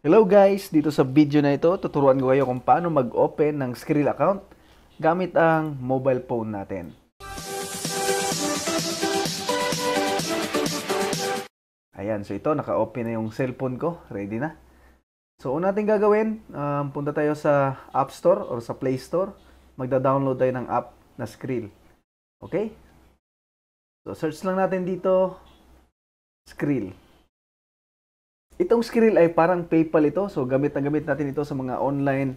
Hello guys! Dito sa video na ito, tuturuan ko kayo kung paano mag-open ng Skrill account gamit ang mobile phone natin. Ayan, so ito, naka-open na yung cellphone ko. Ready na. So, una natin gagawin, um, punta tayo sa App Store or sa Play Store. Magda-download tayo ng app na Skrill. Okay? So, search lang natin dito, Skrill. Itong Skrill ay parang PayPal ito. So, gamit na gamit natin ito sa mga online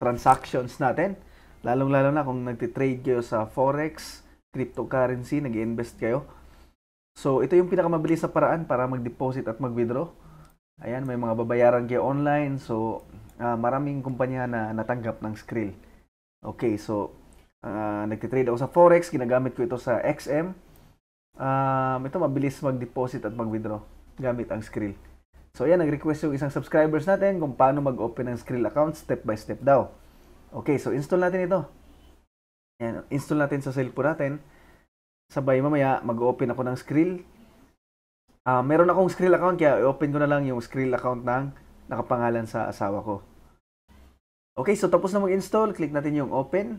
transactions natin. Lalong-lalo na kung nagtitrade kayo sa Forex, cryptocurrency, nag invest kayo. So, ito yung pinakamabilis sa paraan para mag-deposit at mag-withdraw. Ayan, may mga babayaran kayo online. So, uh, maraming kumpanya na natanggap ng Skrill. Okay, so, uh, nagtitrade ako sa Forex. Ginagamit ko ito sa XM. Um, uh, ah, ito mabilis mag-deposit at mag-withdraw gamit ang Skrill. So, ayan, nag-request yung isang subscribers natin kung paano mag-open ng Skrill account step by step daw. Okay, so install natin ito. Ayan, install natin sa cellphone natin. Sabay mamaya, mag-open ako ng Skrill. Uh, meron akong Skrill account, kaya i-open ko na lang yung Skrill account ng nakapangalan sa asawa ko. Okay, so tapos na mag-install, click natin yung open.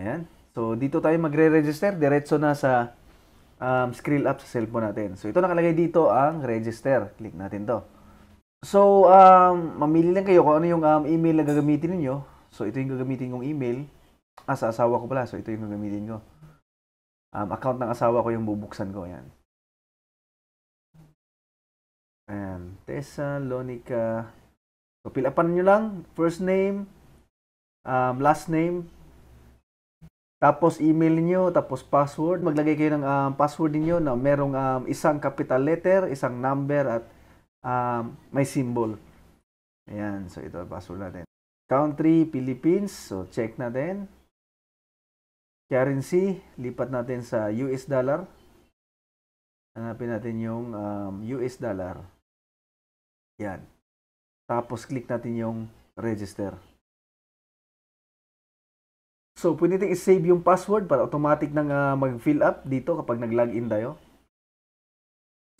Ayan. So, dito tayo magre-register. Diretso na sa um, scroll up sa cellphone natin. So, ito nakalagay dito ang register. Click natin to. So, um, mamili lang kayo kung ano yung um, email na gagamitin niyo So, ito yung gagamitin kong email. Ah, asawa ko pala. So, ito yung gagamitin ko. Um, account ng asawa ko yung bubuksan ko. Ayan. Ayan. Thessalonica. So, pilapan nyo lang. First name. Um, last name. Tapos email niyo, tapos password. Maglagay kayo ng um, password niyo na merong um, isang capital letter, isang number at um, may symbol. Ayan, so ito password natin. Country, Philippines. So check na din. Currency, lipat natin sa US dollar. Hanapin natin yung um, US dollar. Yan. Tapos click natin yung register. So, pwede natin i-save yung password para automatic nang uh, mag-fill up dito kapag nag-login tayo.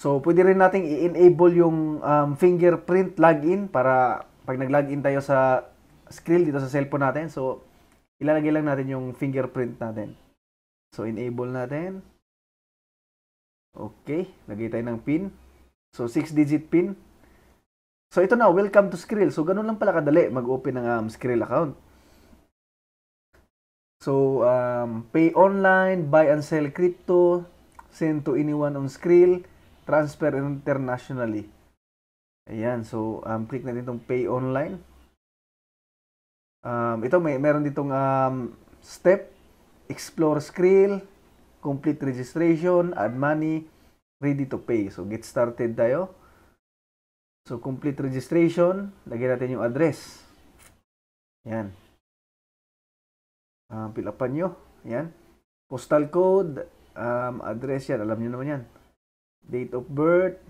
So, pwede rin nating i-enable yung um, fingerprint login para pag nag-login tayo sa screen dito sa cellphone natin. So, ilalagay lang natin yung fingerprint natin. So, enable natin. Okay, lagay tayo ng pin. So, 6-digit pin. So, ito na, welcome to Skrill. So, ganun lang pala kadali mag-open ng um, Skrill account. So, um, pay online, buy and sell crypto, send to anyone on Skrill, transfer internationally. Ayan, so um, click natin itong pay online. Um, ito may meron ditong um, step, explore Skrill, complete registration, add money, ready to pay. So get started tayo. So complete registration, lagyan natin yung address. Ayan um, ah, fill nyo. Ayan. Postal code, um, address yan. Alam nyo naman yan. Date of birth.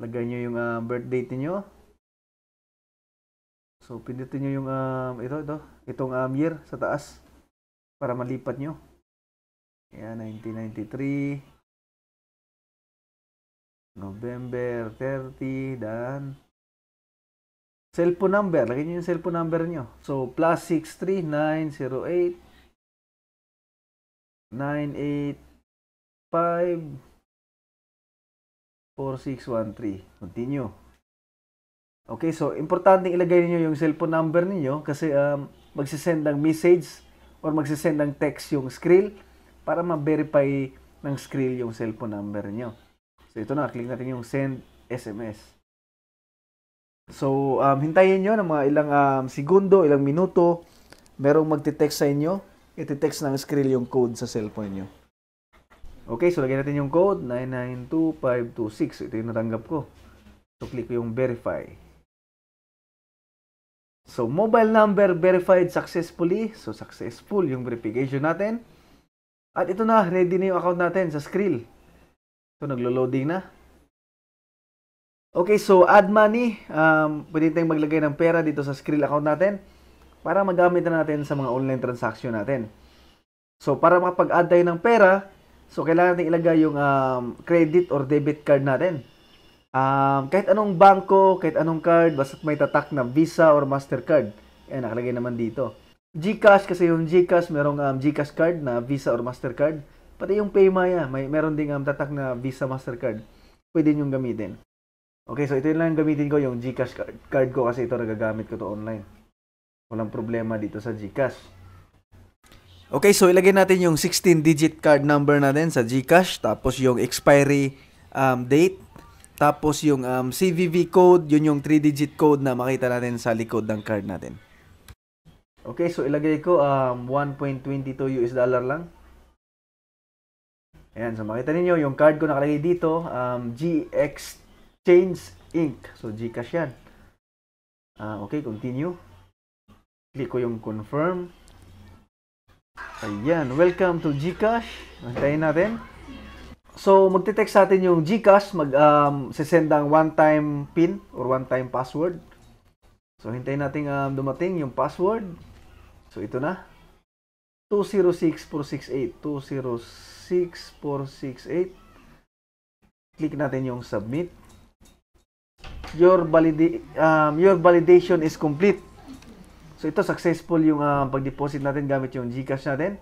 Lagay nyo yung uh, birth date nyo. So, pindutin nyo yung um, ito, ito. Itong um, year sa taas para malipat nyo. Ayan, 1993. November 30 dan Cellphone number. Lagyan nyo yung cellphone number nyo. So, plus 63908 985 4613. Continue. Okay, so importante ilagay niyo yung cellphone number niyo kasi um, magsisend ng message or magsisend ng text yung Skrill para ma-verify ng Skrill yung cellphone number niyo. So ito na, click natin yung send SMS. So, um, hintayin nyo ng mga ilang um, segundo, ilang minuto. Merong magte-text sa inyo. Iti-text ng Skrill yung code sa cellphone nyo. Okay, so lagyan natin yung code, 992526. Ito yung natanggap ko. So, click ko yung verify. So, mobile number verified successfully. So, successful yung verification natin. At ito na, ready na yung account natin sa Skrill. So, naglo-loading na. Okay, so add money. Um, pwede tayong maglagay ng pera dito sa Skrill account natin para magamit na natin sa mga online transaction natin. So, para makapag-add tayo ng pera, so kailangan natin ilagay yung um, credit or debit card natin. Um, kahit anong banko, kahit anong card, basta may tatak na Visa or MasterCard. Ayan, nakalagay naman dito. GCash kasi yung GCash, merong um, GCash card na Visa or MasterCard. Pati yung PayMaya, may, meron ding um, tatak na Visa, MasterCard. Pwede nyo gamitin. Okay, so ito lang gamitin ko yung GCash card, card ko kasi ito nagagamit ko to online. Walang problema dito sa GCash. Okay, so ilagay natin yung 16-digit card number natin sa GCash, tapos yung expiry um, date, tapos yung um, CVV code, yun yung 3-digit code na makita natin sa likod ng card natin. Okay, so ilagay ko um, 1.22 US dollar lang. Ayan, so makita ninyo yung card ko nakalagay dito, um, GXT Change Inc. So, Gcash yan. Uh, okay, continue. Click ko yung confirm. Ayan, welcome to Gcash. Antayin natin. So, magte-text sa atin yung Gcash. Mag, um, sisend ang one-time pin or one-time password. So, hintayin natin um, dumating yung password. So, ito na. 206468. 206468. Click natin yung submit your validi um, your validation is complete. So ito successful yung um, pag-deposit natin gamit yung GCash natin.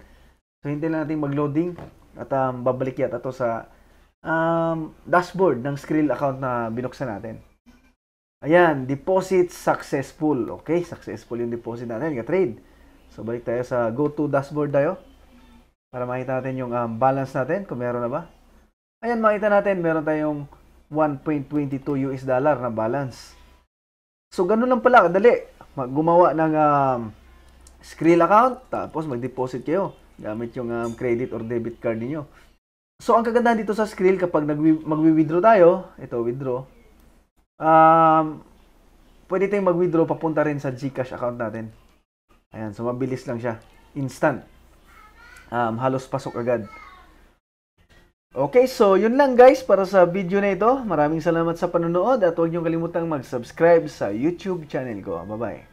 So hintayin lang natin mag-loading at um, babalik yata to sa um, dashboard ng Skrill account na binuksan natin. Ayan, deposit successful. Okay, successful yung deposit natin, ka-trade. So balik tayo sa go to dashboard tayo para makita natin yung um, balance natin kung meron na ba. Ayan, makita natin meron tayong 1.22 US dollar na balance. So, ganun lang pala, kadali. Gumawa ng um, Skrill account, tapos mag-deposit kayo gamit yung um, credit or debit card niyo. So, ang kagandahan dito sa Skrill, kapag mag-withdraw tayo, ito, withdraw, um, pwede tayong mag-withdraw papunta rin sa GCash account natin. Ayan, so mabilis lang siya. Instant. Um, halos pasok agad. Okay, so yun lang guys para sa video na ito. Maraming salamat sa panonood at huwag niyong kalimutang mag-subscribe sa YouTube channel ko. Bye-bye!